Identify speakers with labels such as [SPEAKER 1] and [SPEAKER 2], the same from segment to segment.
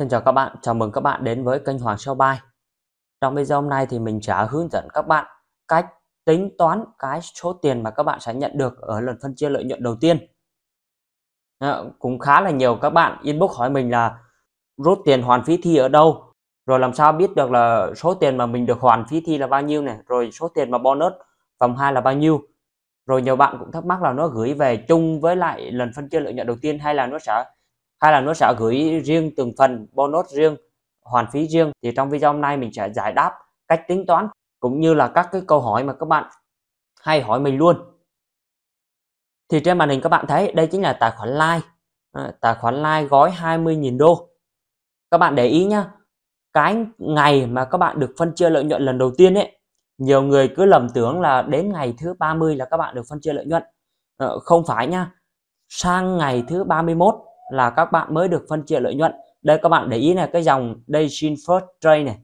[SPEAKER 1] Xin chào các bạn, chào mừng các bạn đến với kênh Hoàng Sao Bài. Trong video hôm nay thì mình sẽ hướng dẫn các bạn cách tính toán cái số tiền mà các bạn sẽ nhận được ở lần phân chia lợi nhuận đầu tiên. À, cũng khá là nhiều các bạn inbox hỏi mình là rút tiền hoàn phí thi ở đâu, rồi làm sao biết được là số tiền mà mình được hoàn phí thi là bao nhiêu này, rồi số tiền mà bonus vòng 2 là bao nhiêu. Rồi nhiều bạn cũng thắc mắc là nó gửi về chung với lại lần phân chia lợi nhuận đầu tiên hay là nó sẽ hay là nó sẽ gửi riêng từng phần bonus riêng hoàn phí riêng thì trong video hôm nay mình sẽ giải đáp cách tính toán cũng như là các cái câu hỏi mà các bạn hay hỏi mình luôn thì trên màn hình các bạn thấy đây chính là tài khoản like à, tài khoản like gói 20.000 đô các bạn để ý nhá cái ngày mà các bạn được phân chia lợi nhuận lần đầu tiên ấy nhiều người cứ lầm tưởng là đến ngày thứ 30 là các bạn được phân chia lợi nhuận ờ, không phải nhá sang ngày thứ 31 là các bạn mới được phân chia lợi nhuận đây các bạn để ý này cái dòng Dayjin First Trade này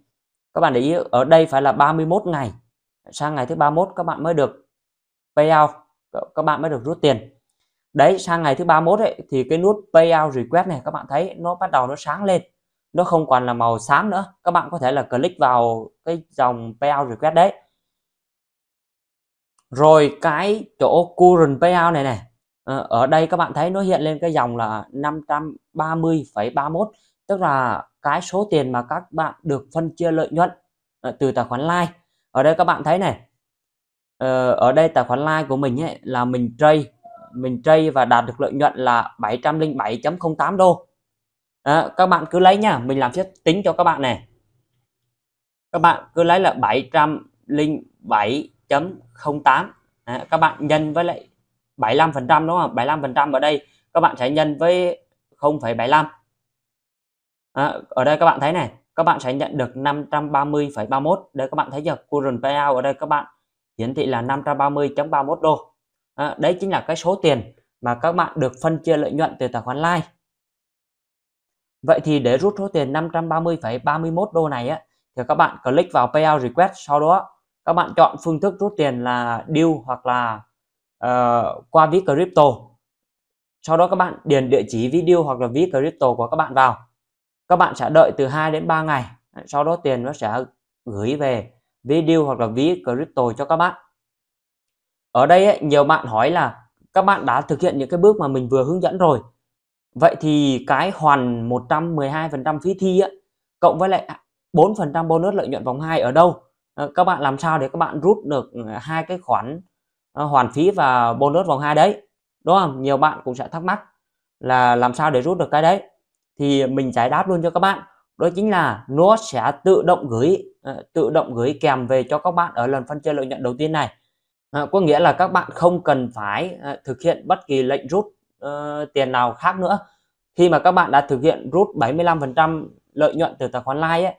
[SPEAKER 1] các bạn để ý ở đây phải là 31 ngày sang ngày thứ 31 các bạn mới được payout các bạn mới được rút tiền đấy sang ngày thứ 31 ấy, thì cái nút payout request này các bạn thấy nó bắt đầu nó sáng lên nó không còn là màu xám nữa các bạn có thể là click vào cái dòng payout request đấy rồi cái chỗ current payout này này Ờ, ở đây các bạn thấy nó hiện lên cái dòng là 530,31 tức là cái số tiền mà các bạn được phân chia lợi nhuận ờ, từ tài khoản like ở đây các bạn thấy này ờ, ở đây tài khoản like của mình ấy, là mình trade mình trade và đạt được lợi nhuận là 707.08 đô à, các bạn cứ lấy nha mình làm phép tính cho các bạn này các bạn cứ lấy là 707.08 à, các bạn nhân với lại 75% đúng không 75% ở đây các bạn sẽ nhân với 0,75 à, ở đây các bạn thấy này các bạn sẽ nhận được 530,31 đây các bạn thấy chưa current payout ở đây các bạn hiển thị là 530.31 đô à, đấy chính là cái số tiền mà các bạn được phân chia lợi nhuận từ tài khoản live vậy thì để rút số tiền 530,31 đô này á thì các bạn click vào payout request sau đó các bạn chọn phương thức rút tiền là deal hoặc là Ờ, qua ví crypto sau đó các bạn điền địa chỉ video hoặc là ví crypto của các bạn vào các bạn sẽ đợi từ 2 đến 3 ngày sau đó tiền nó sẽ gửi về video hoặc là ví crypto cho các bạn ở đây ấy, nhiều bạn hỏi là các bạn đã thực hiện những cái bước mà mình vừa hướng dẫn rồi vậy thì cái hoàn 112% phí thi ấy, cộng với lại 4% bonus lợi nhuận vòng 2 ở đâu ờ, các bạn làm sao để các bạn rút được ừ, hai cái khoản Ờ, hoàn phí và bonus vòng 2 đấy đúng không nhiều bạn cũng sẽ thắc mắc là làm sao để rút được cái đấy thì mình giải đáp luôn cho các bạn đó chính là nó sẽ tự động gửi ờ, tự động gửi kèm về cho các bạn ở lần phân chia lợi nhuận đầu tiên này ờ, có nghĩa là các bạn không cần phải thực hiện bất kỳ lệnh rút uh, tiền nào khác nữa khi mà các bạn đã thực hiện rút 75% lợi nhuận từ tài khoản live ấy,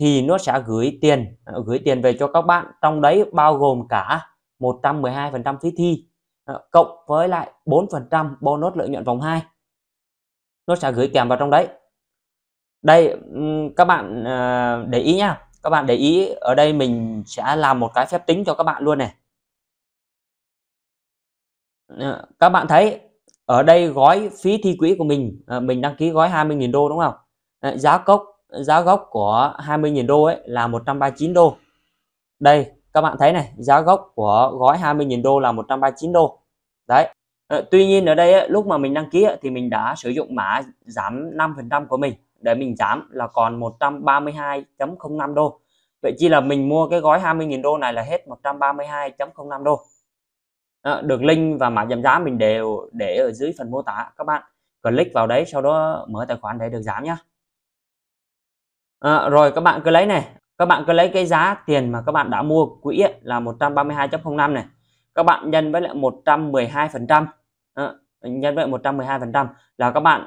[SPEAKER 1] thì nó sẽ gửi tiền gửi tiền về cho các bạn trong đấy bao gồm cả 112% phí thi ờ, cộng với lại 4% bonus lợi nhuận vòng 2 nó sẽ gửi kèm vào trong đấy đây các bạn ờ, để ý nhá các bạn để ý ở đây mình sẽ làm một cái phép tính cho các bạn luôn này ờ, các bạn thấy ở đây gói phí thi quỹ của mình mình đăng ký gói 20.000 đô đúng không giá cốc giá gốc của 20.000 đô ấy là 139 đô đây các bạn thấy này giá gốc của gói 20.000 đô là 139 đô đấy ờ, Tuy nhiên ở đây lúc mà mình đăng ký thì mình đã sử dụng mã giảm 5% của mình để mình giảm là còn 132.05 đô Vậy chỉ là mình mua cái gói 20.000 đô này là hết 132.05 đô ờ, được link và mã giảm giá mình đều để ở dưới phần mô tả các bạn click vào đấy sau đó mở tài khoản để được giảm nhé à, ờ, rồi các bạn cứ lấy này các bạn cứ lấy cái giá tiền mà các bạn đã mua quỹ ấy, là 132.05 này các bạn nhân với lại 112 phần trăm à, nhân với 112 phần trăm là các bạn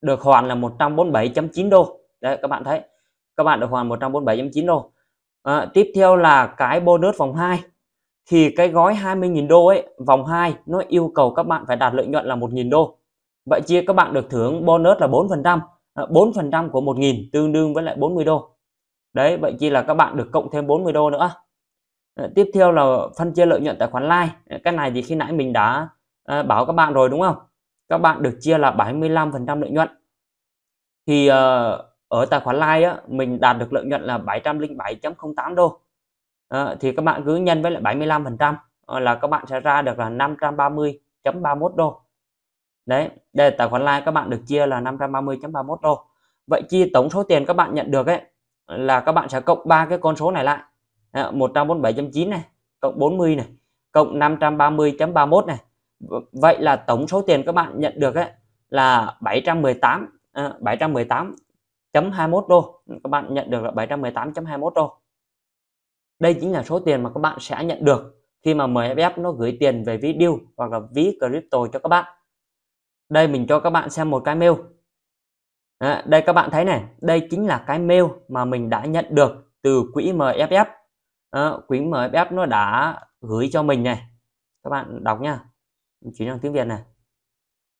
[SPEAKER 1] được hoàn là 147.9 đô đấy các bạn thấy các bạn được hoàn 147.9 đô à, tiếp theo là cái bonus vòng 2 thì cái gói 20.000 đô ấy vòng 2 nó yêu cầu các bạn phải đạt lợi nhuận là 1.000 đô vậy chia các bạn được thưởng bonus là 4 phần trăm 4 phần trăm của 1.000 tương đương với lại 40 đô đấy vậy chi là các bạn được cộng thêm 40 đô nữa tiếp theo là phân chia lợi nhuận tài khoản like cái này thì khi nãy mình đã à, báo các bạn rồi đúng không các bạn được chia là 75 phần trăm lợi nhuận thì ờ, ở tài khoản like mình đạt được lợi nhuận là 707.08 đô ờ, thì các bạn cứ nhân với lại 75 phần trăm ờ, là các bạn sẽ ra được là 530.31 đô đấy đây tài khoản like các bạn được chia là 530.31 đô vậy chia tổng số tiền các bạn nhận được ấy là các bạn sẽ cộng ba cái con số này lại à, 147.9 này cộng 40 này cộng 530.31 này vậy là tổng số tiền các bạn nhận được ấy, là 718 à, 718.21 đô các bạn nhận được là 718.21 đô đây chính là số tiền mà các bạn sẽ nhận được khi mà MFF nó gửi tiền về ví deal hoặc là ví crypto cho các bạn đây mình cho các bạn xem một cái mail à, đây các bạn thấy này đây chính là cái mail mà mình đã nhận được từ quỹ MFF à, quỹ MFF nó đã gửi cho mình này các bạn đọc nha chỉ sang tiếng Việt này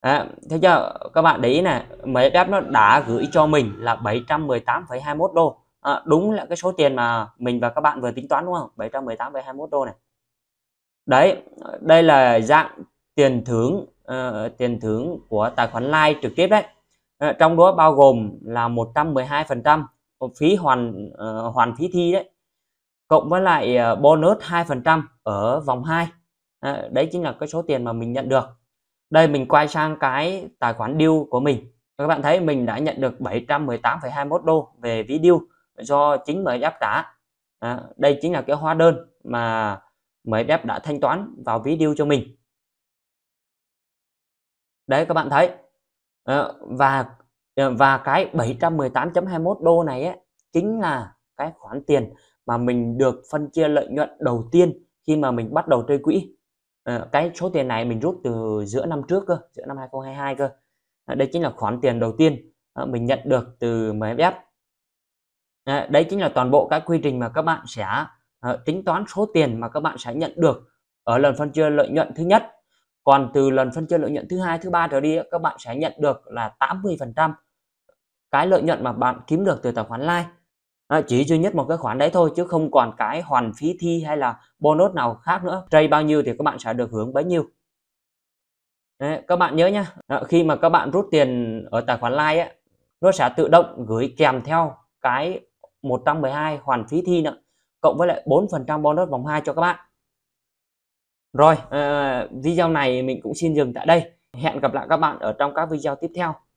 [SPEAKER 1] à, thế cho các bạn để ý này MFF nó đã gửi cho mình là 718,21 đô à, đúng là cái số tiền mà mình và các bạn vừa tính toán đúng không 718,21 đô này đấy đây là dạng tiền thưởng uh, tiền thưởng của tài khoản live trực tiếp đấy Ờ, trong đó bao gồm là 112 phần trăm phí hoàn uh, hoàn phí thi đấy cộng với lại ờ, bonus 2 phần trăm ở vòng 2 à, đấy chính là cái số tiền mà mình nhận được đây mình quay sang cái tài khoản deal của mình các bạn thấy mình đã nhận được 718,21 đô về ví deal do chính đáp trả à, đây chính là cái hóa đơn mà đáp đã thanh toán vào ví deal cho mình đấy các bạn thấy Ờ, và ờ, và cái 718.21 đô này ấy, chính là cái khoản tiền mà mình được phân chia lợi nhuận đầu tiên khi mà mình bắt đầu chơi quỹ ờ, cái số tiền này mình rút từ giữa năm trước cơ giữa năm 2022 cơ đây chính là khoản tiền đầu tiên mình nhận được từ MFF à, đấy chính là toàn bộ các quy trình mà các bạn sẽ tính toán số tiền mà các bạn sẽ nhận được ở lần phân chia lợi nhuận thứ nhất còn từ lần phân chia lợi nhuận thứ hai thứ ba trở đi các bạn sẽ nhận được là 80 phần trăm cái lợi nhuận mà bạn kiếm được từ tài khoản like chỉ duy nhất một cái khoản đấy thôi chứ không còn cái hoàn phí thi hay là bonus nào khác nữa trade bao nhiêu thì các bạn sẽ được hưởng bấy nhiêu đấy, các bạn nhớ nhá khi mà các bạn rút tiền ở tài khoản like ấy, nó sẽ tự động gửi kèm theo cái 112 hoàn phí thi nữa cộng với lại 4% bonus vòng 2 cho các bạn rồi, à, video này mình cũng xin dừng tại đây. Hẹn gặp lại các bạn ở trong các video tiếp theo.